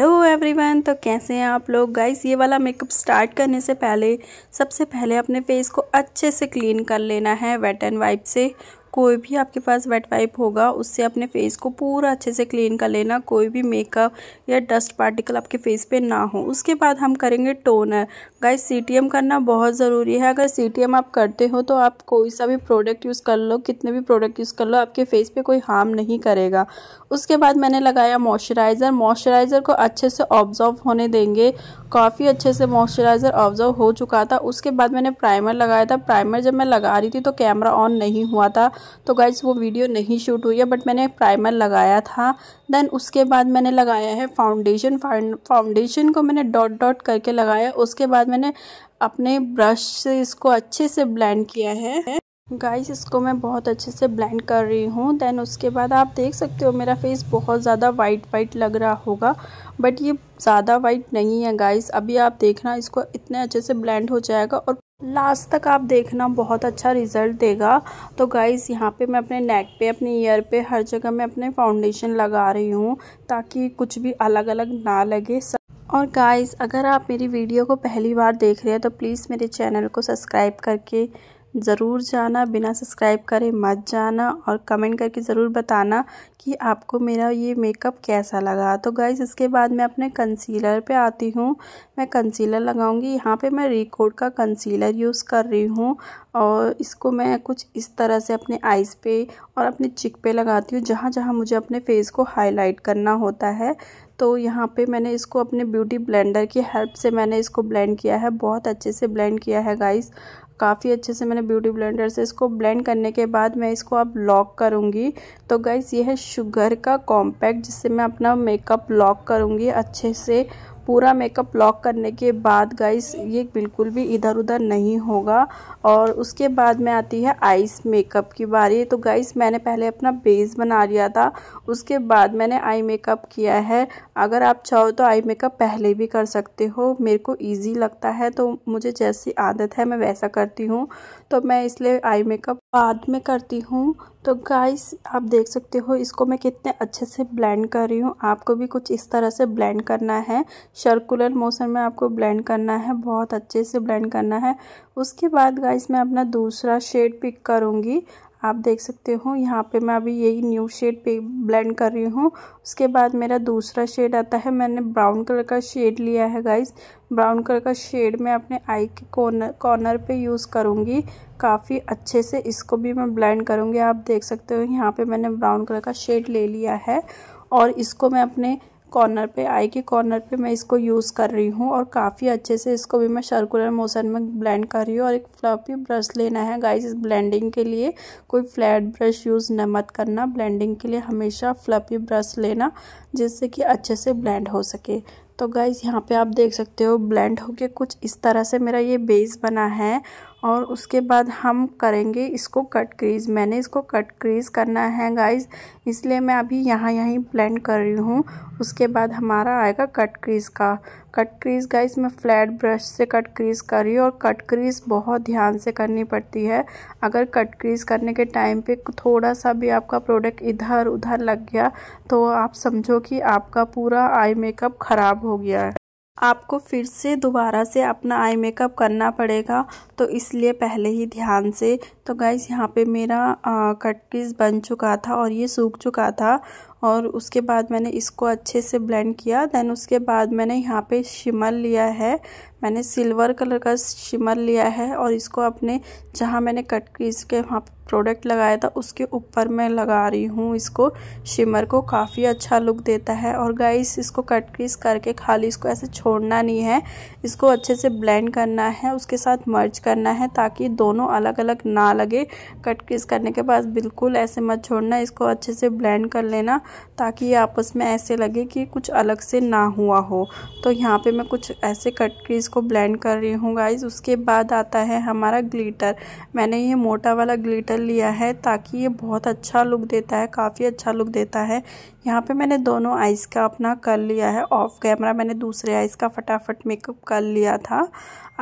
Hello everyone तो कैसे हैं आप लोग गाइस ये वाला मेकअप स्टार्ट करने से पहले सबसे पहले अपने फेस को अच्छे से क्लीन कर लेना है वेट एंड वाइप से कोई भी आपके पास वेट वाइप होगा उससे अपने फेस को पूरा अच्छे से क्लीन कर लेना कोई भी मेकअप या डस्ट पार्टिकल आपके फेस पे ना हो उसके बाद हम करेंगे टोनर गाइस सीटीएम करना बहुत ज़रूरी है अगर सीटीएम आप करते हो तो आप कोई सा भी प्रोडक्ट यूज़ कर लो कितने भी प्रोडक्ट यूज़ कर लो आपके फेस पे कोई हार्म नहीं करेगा उसके बाद मैंने लगाया मॉइस्चराइज़र मॉइस्चराइज़र को अच्छे से ऑब्जर्व होने देंगे काफ़ी अच्छे से मॉइस्चराइज़र ऑब्जर्व हो चुका था उसके बाद मैंने प्राइमर लगाया था प्राइमर जब मैं लगा रही थी तो कैमरा ऑन नहीं हुआ था तो गाइज वो वीडियो नहीं शूट हुई है बट मैंने प्राइमर लगाया था देन उसके बाद मैंने लगाया है फाउंडेशन फाउंडेशन को मैंने डॉट डॉट करके लगाया उसके बाद मैंने अपने ब्रश से इसको अच्छे से ब्लेंड किया है गाइस इसको मैं बहुत अच्छे से ब्लेंड कर रही हूँ देन उसके बाद आप देख सकते हो मेरा फेस बहुत ज़्यादा वाइट वाइट लग रहा होगा बट ये ज़्यादा वाइट नहीं है गाइस अभी आप देखना इसको इतने अच्छे से ब्लेंड हो जाएगा और लास्ट तक आप देखना बहुत अच्छा रिजल्ट देगा तो गाइस यहाँ पे मैं अपने नेक पे अपने ईयर पे हर जगह मैं अपने फाउंडेशन लगा रही हूँ ताकि कुछ भी अलग अलग ना लगे और गाइस अगर आप मेरी वीडियो को पहली बार देख रहे हैं तो प्लीज़ मेरे चैनल को सब्सक्राइब करके ज़रूर जाना बिना सब्सक्राइब करे मत जाना और कमेंट करके ज़रूर बताना कि आपको मेरा ये मेकअप कैसा लगा तो गाइज़ इसके बाद मैं अपने कंसीलर पे आती हूँ मैं कंसीलर लगाऊंगी यहाँ पे मैं रिकॉर्ड का कंसीलर यूज़ कर रही हूँ और इसको मैं कुछ इस तरह से अपने आइज़ पे और अपने चिक पे लगाती हूँ जहाँ जहाँ मुझे अपने फेस को हाईलाइट करना होता है तो यहाँ पे मैंने इसको अपने ब्यूटी ब्लेंडर की हेल्प से मैंने इसको ब्लेंड किया है बहुत अच्छे से ब्लेंड किया है गाइस काफ़ी अच्छे से मैंने ब्यूटी ब्लेंडर से इसको ब्लेंड करने के बाद मैं इसको अब लॉक करूँगी तो गाइज़ ये है शुगर का कॉम्पैक्ट जिससे मैं अपना मेकअप लॉक करूँगी अच्छे से पूरा मेकअप लॉक करने के बाद गाइस ये बिल्कुल भी इधर उधर नहीं होगा और उसके बाद में आती है आइस मेकअप की बारी तो गाइस मैंने पहले अपना बेस बना लिया था उसके बाद मैंने आई मेकअप किया है अगर आप चाहो तो आई मेकअप पहले भी कर सकते हो मेरे को ईजी लगता है तो मुझे जैसी आदत है मैं वैसा करती हूँ तो मैं इसलिए आई मेकअप बाद में करती हूँ तो गाइस आप देख सकते हो इसको मैं कितने अच्छे से ब्लेंड कर रही हूँ आपको भी कुछ इस तरह से ब्लेंड करना है सर्कुलर मोशन में आपको ब्लेंड करना है बहुत अच्छे से ब्लेंड करना है उसके बाद गाइस मैं अपना दूसरा शेड पिक करूँगी आप देख सकते हो यहाँ पे मैं अभी यही न्यू शेड पे ब्लेंड कर रही हूँ उसके बाद मेरा दूसरा शेड आता है मैंने ब्राउन कलर का शेड लिया है गाइस ब्राउन कलर का शेड मैं अपने आई के कॉर्नर कॉर्नर पे यूज़ करूँगी काफ़ी अच्छे से इसको भी मैं ब्लेंड करूँगी आप देख सकते हो यहाँ पे मैंने ब्राउन कलर का शेड ले लिया है और इसको मैं अपने कॉर्नर पे आई के कॉर्नर पे मैं इसको यूज़ कर रही हूँ और काफ़ी अच्छे से इसको भी मैं सर्कुलर मोशन में ब्लेंड कर रही हूँ और एक फ्लफी ब्रश लेना है गाइस इस ब्लेंडिंग के लिए कोई फ्लैट ब्रश यूज़ न मत करना ब्लेंडिंग के लिए हमेशा फ्लफी ब्रश लेना जिससे कि अच्छे से ब्लेंड हो सके तो गाइज़ यहाँ पे आप देख सकते हो ब्लेंड होके कुछ इस तरह से मेरा ये बेस बना है और उसके बाद हम करेंगे इसको कट क्रीज मैंने इसको कट क्रीज करना है गाइस इसलिए मैं अभी यहाँ यहीं ब्लेंड कर रही हूँ उसके बाद हमारा आएगा कट क्रीज का कट क्रीज गाइस मैं फ्लैट ब्रश से कट क्रीज कर रही हूँ और कट क्रीज बहुत ध्यान से करनी पड़ती है अगर कट क्रीज करने के टाइम पे थोड़ा सा भी आपका प्रोडक्ट इधर उधर लग गया तो आप समझो कि आपका पूरा आई मेकअप ख़राब हो गया है आपको फिर से दोबारा से अपना आई मेकअप करना पड़ेगा तो इसलिए पहले ही ध्यान से तो गाइज यहाँ पे मेरा कट पीस बन चुका था और ये सूख चुका था और उसके बाद मैंने इसको अच्छे से ब्लेंड किया देन उसके बाद मैंने यहाँ पे शिमर लिया है मैंने सिल्वर कलर का शिमर लिया है और इसको अपने जहाँ मैंने कट क्रीज के वहाँ प्रोडक्ट लगाया था उसके ऊपर मैं लगा रही हूँ इसको शिमर को काफ़ी अच्छा लुक देता है और गाइस इसको कट क्रीज करके खाली इसको ऐसे छोड़ना नहीं है इसको अच्छे से ब्लेंड करना है उसके साथ मर्ज करना है ताकि दोनों अलग अलग ना लगे कट क्रीज करने के बाद बिल्कुल ऐसे मत छोड़ना इसको अच्छे से ब्लेंड कर लेना ताकि ये आपस में ऐसे लगे कि कुछ अलग से ना हुआ हो तो यहाँ पे मैं कुछ ऐसे कट क्रीज को ब्लेंड कर रही हूँ गाइज उसके बाद आता है हमारा ग्लीटर मैंने ये मोटा वाला ग्लीटर लिया है ताकि ये बहुत अच्छा लुक देता है काफ़ी अच्छा लुक देता है यहाँ पे मैंने दोनों आइज़ का अपना कर लिया है ऑफ कैमरा मैंने दूसरे आइज़ का फटाफट मेकअप कर लिया था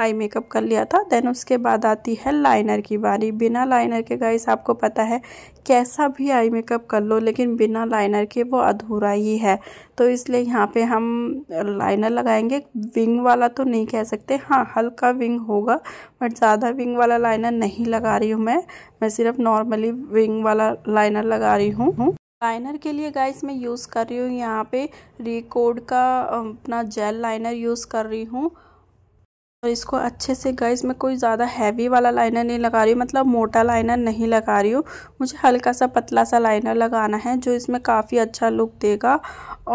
आई मेकअप कर लिया था देन उसके बाद आती है लाइनर की बारी बिना लाइनर के गाइस आपको पता है कैसा भी आई मेकअप कर लो लेकिन बिना लाइनर के वो अधूरा ही है तो इसलिए यहाँ पे हम लाइनर लगाएंगे विंग वाला तो नहीं कह सकते हाँ हल्का विंग होगा बट ज़्यादा विंग वाला लाइनर नहीं लगा रही हूँ मैं मैं सिर्फ नॉर्मली विंग वाला लाइनर लगा रही हूँ लाइनर के लिए गाइस मैं यूज़ कर रही हूँ यहाँ पे रिकोड का अपना जेल लाइनर यूज़ कर रही हूँ और इसको अच्छे से गाइस मैं कोई ज़्यादा हैवी वाला लाइनर नहीं लगा रही हूँ मतलब मोटा लाइनर नहीं लगा रही हूँ मुझे हल्का सा पतला सा लाइनर लगाना है जो इसमें काफ़ी अच्छा लुक देगा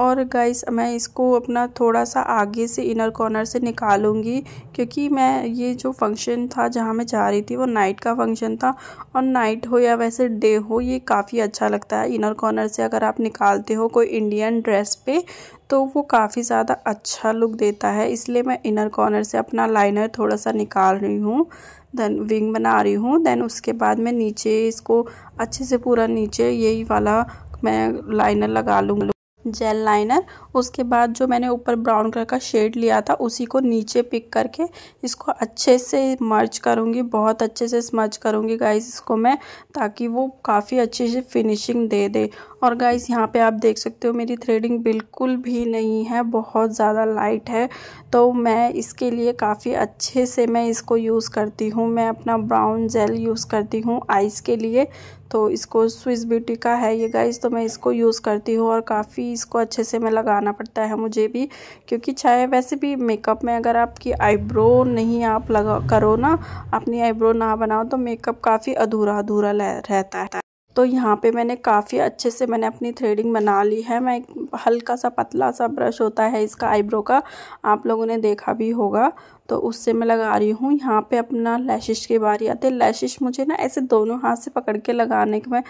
और गाइस मैं इसको अपना थोड़ा सा आगे से इनर कॉर्नर से निकालूंगी क्योंकि मैं ये जो फंक्शन था जहाँ मैं जा रही थी वो नाइट का फंक्शन था और नाइट हो या वैसे डे हो ये काफ़ी अच्छा लगता है इनर कॉर्नर से अगर आप निकालते हो कोई इंडियन ड्रेस पे तो वो काफ़ी ज़्यादा अच्छा लुक देता है इसलिए मैं इनर कॉर्नर से अपना लाइनर थोड़ा सा निकाल रही हूँ देन विंग बना रही हूँ देन उसके बाद मैं नीचे इसको अच्छे से पूरा नीचे यही वाला मैं लाइनर लगा लूँगा जेल लाइनर उसके बाद जो मैंने ऊपर ब्राउन कलर का शेड लिया था उसी को नीचे पिक करके इसको अच्छे से मर्ज करूँगी बहुत अच्छे से स्मर्ज करूँगी गाइस इसको मैं ताकि वो काफ़ी अच्छे से फिनिशिंग दे दे और गाइस यहाँ पे आप देख सकते हो मेरी थ्रेडिंग बिल्कुल भी नहीं है बहुत ज़्यादा लाइट है तो मैं इसके लिए काफ़ी अच्छे से मैं इसको यूज़ करती हूँ मैं अपना ब्राउन जेल यूज़ करती हूँ आइस के लिए तो इसको स्विस ब्यूटी का है ये गाइस तो मैं इसको यूज़ करती हूँ और काफ़ी इसको अच्छे से मैं लगाना पड़ता है मुझे भी क्योंकि चाहे वैसे भी मेकअप में अगर आपकी आईब्रो नहीं आप लगा करो ना अपनी आईब्रो ना बनाओ तो मेकअप काफ़ी अधूरा अधूरा रहता है तो यहाँ पे मैंने काफ़ी अच्छे से मैंने अपनी थ्रेडिंग बना ली है मैं हल्का सा पतला सा ब्रश होता है इसका आईब्रो का आप लोगों ने देखा भी होगा तो उससे मैं लगा रही हूँ यहाँ पे अपना लैशिश के बारी आते हैं लैशिश मुझे ना ऐसे दोनों हाथ से पकड़ के लगाने के मैं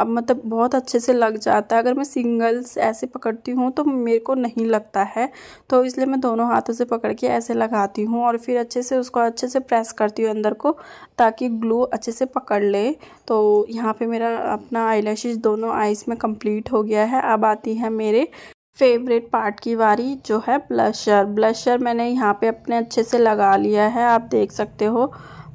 अब मतलब बहुत अच्छे से लग जाता है अगर मैं सिंगल्स ऐसे पकड़ती हूँ तो मेरे को नहीं लगता है तो इसलिए मैं दोनों हाथों से पकड़ के ऐसे लगाती हूँ और फिर अच्छे से उसको अच्छे से प्रेस करती हूँ अंदर को ताकि ग्लू अच्छे से पकड़ ले तो यहाँ पर मेरा अपना आई दोनों आइज़ में कम्प्लीट हो गया है अब आती है मेरे फेवरेट पार्ट की वारी जो है ब्लशर ब्लशर मैंने यहाँ पे अपने अच्छे से लगा लिया है आप देख सकते हो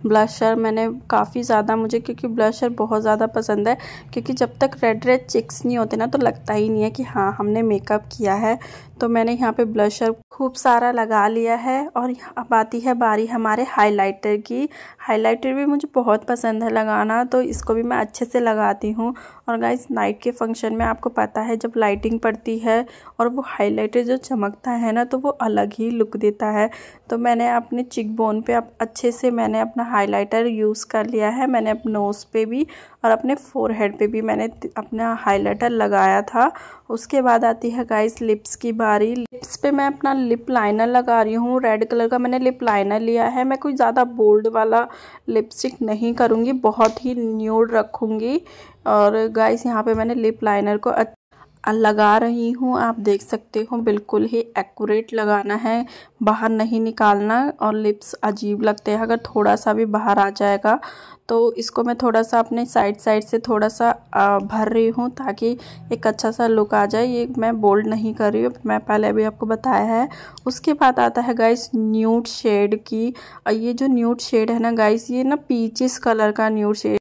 ब्लशर मैंने काफ़ी ज़्यादा मुझे क्योंकि ब्लशर बहुत ज़्यादा पसंद है क्योंकि जब तक रेड रेड चिक्स नहीं होते ना तो लगता ही नहीं है कि हाँ हमने मेकअप किया है तो मैंने यहाँ पे ब्लशर खूब सारा लगा लिया है और अब आती है बारी हमारे हाइलाइटर की हाइलाइटर भी मुझे बहुत पसंद है लगाना तो इसको भी मैं अच्छे से लगाती हूँ और गाइस नाइट के फंक्शन में आपको पता है जब लाइटिंग पड़ती है और वो हाइलाइटर जो चमकता है ना तो वो अलग ही लुक देता है तो मैंने अपने चिक बोन पर अच्छे से मैंने अपना हाईलाइटर यूज़ कर लिया है मैंने अपने नोज़ पर भी और अपने फोर पे भी मैंने अपना हाईलाइटर लगाया था उसके बाद आती है गाइस लिप्स की बात लगा रही लिप्स पे मैं अपना लिप लाइनर लगा रही हूँ रेड कलर का मैंने लिप लाइनर लिया है मैं कोई ज़्यादा बोल्ड वाला लिपस्टिक नहीं करूँगी बहुत ही न्यूड रखूँगी और गाइस यहाँ पे मैंने लिप लाइनर को लगा रही हूँ आप देख सकते हो बिल्कुल ही एक्यूरेट लगाना है बाहर नहीं निकालना और लिप्स अजीब लगते हैं अगर थोड़ा सा भी बाहर आ जाएगा तो इसको मैं थोड़ा सा अपने साइड साइड से थोड़ा सा भर रही हूँ ताकि एक अच्छा सा लुक आ जाए ये मैं बोल्ड नहीं कर रही हूँ मैं पहले अभी आपको बताया है उसके बाद आता है गाइस न्यूट शेड की ये जो न्यूट शेड है ना गाइस ये ना पीचिस कलर का न्यूट शेड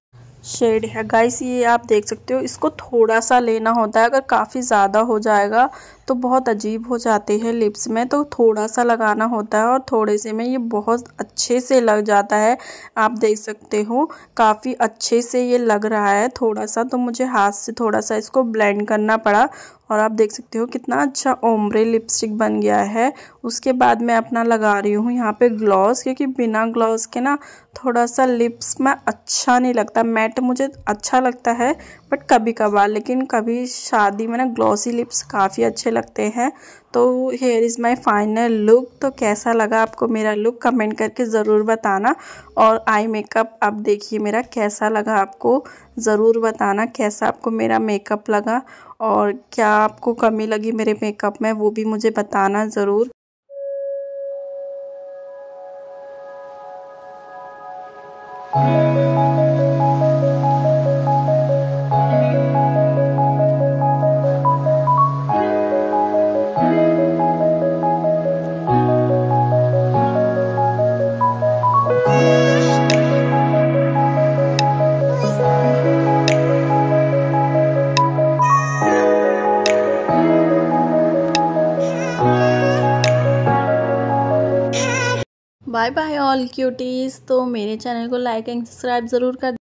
शेड है गाइस ये आप देख सकते हो इसको थोड़ा सा लेना होता है अगर काफ़ी ज़्यादा हो जाएगा तो बहुत अजीब हो जाते हैं लिप्स में तो थोड़ा सा लगाना होता है और थोड़े से में ये बहुत अच्छे से लग जाता है आप देख सकते हो काफ़ी अच्छे से ये लग रहा है थोड़ा सा तो मुझे हाथ से थोड़ा सा इसको ब्लेंड करना पड़ा और आप देख सकते हो कितना अच्छा ओमरे लिपस्टिक बन गया है उसके बाद मैं अपना लगा रही हूँ यहाँ पे ग्लॉस क्योंकि बिना ग्लॉस के ना थोड़ा सा लिप्स में अच्छा नहीं लगता मैट मुझे अच्छा लगता है बट कभी कभार लेकिन कभी शादी में ना ग्लॉसी लिप्स काफ़ी अच्छे लगते हैं तो here is my final look तो कैसा लगा आपको मेरा लुक कमेंट करके ज़रूर बताना और आई मेकअप आप देखिए मेरा कैसा लगा आपको ज़रूर बताना कैसा आपको मेरा मेकअप लगा और क्या आपको कमी लगी मेरे मेकअप में वो भी मुझे बताना ज़रूर Thank you. ऑल क्यूटीज़ तो मेरे चैनल को लाइक एंड सब्सक्राइब ज़रूर कर